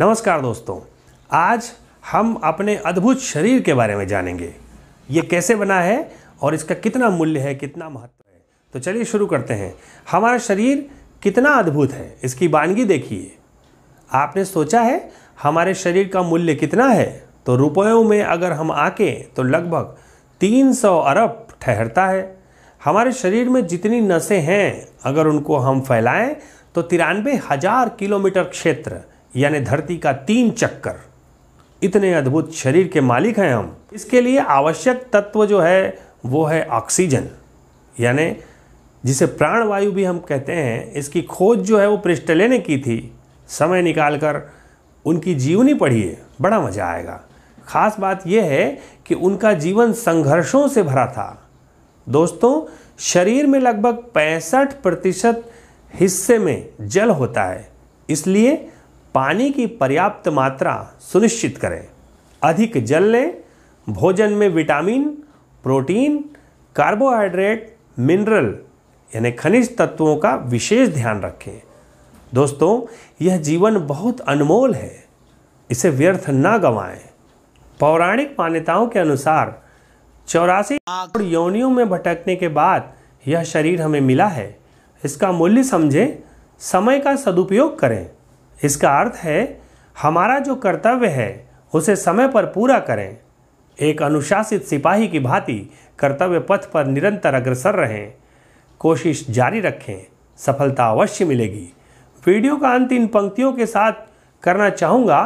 नमस्कार दोस्तों आज हम अपने अद्भुत शरीर के बारे में जानेंगे ये कैसे बना है और इसका कितना मूल्य है कितना महत्व है तो चलिए शुरू करते हैं हमारा शरीर कितना अद्भुत है इसकी वानगी देखिए आपने सोचा है हमारे शरीर का मूल्य कितना है तो रुपयों में अगर हम आके तो लगभग 300 अरब ठहरता है हमारे शरीर में जितनी नसें हैं अगर उनको हम फैलाएं तो तिरानवे हज़ार किलोमीटर क्षेत्र यानी धरती का तीन चक्कर इतने अद्भुत शरीर के मालिक हैं हम इसके लिए आवश्यक तत्व जो है वो है ऑक्सीजन यानि जिसे प्राणवायु भी हम कहते हैं इसकी खोज जो है वो प्रिस्टले ने की थी समय निकाल कर उनकी जीवनी पढ़िए बड़ा मज़ा आएगा ख़ास बात यह है कि उनका जीवन संघर्षों से भरा था दोस्तों शरीर में लगभग पैंसठ प्रतिशत हिस्से में जल होता है इसलिए पानी की पर्याप्त मात्रा सुनिश्चित करें अधिक जल लें भोजन में विटामिन प्रोटीन कार्बोहाइड्रेट मिनरल यानी खनिज तत्वों का विशेष ध्यान रखें दोस्तों यह जीवन बहुत अनमोल है इसे व्यर्थ ना गंवाएं पौराणिक मान्यताओं के अनुसार चौरासी और योनियों में भटकने के बाद यह शरीर हमें मिला है इसका मूल्य समझें समय का सदुपयोग करें इसका अर्थ है हमारा जो कर्तव्य है उसे समय पर पूरा करें एक अनुशासित सिपाही की भांति कर्तव्य पथ पर निरंतर अग्रसर रहें कोशिश जारी रखें सफलता अवश्य मिलेगी वीडियो का अंत इन पंक्तियों के साथ करना चाहूँगा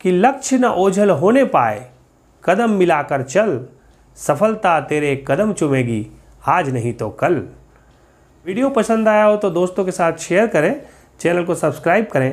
कि लक्ष्य न ओझल होने पाए कदम मिलाकर चल सफलता तेरे कदम चुमेगी आज नहीं तो कल वीडियो पसंद आया हो तो दोस्तों के साथ शेयर करें चैनल को सब्सक्राइब करें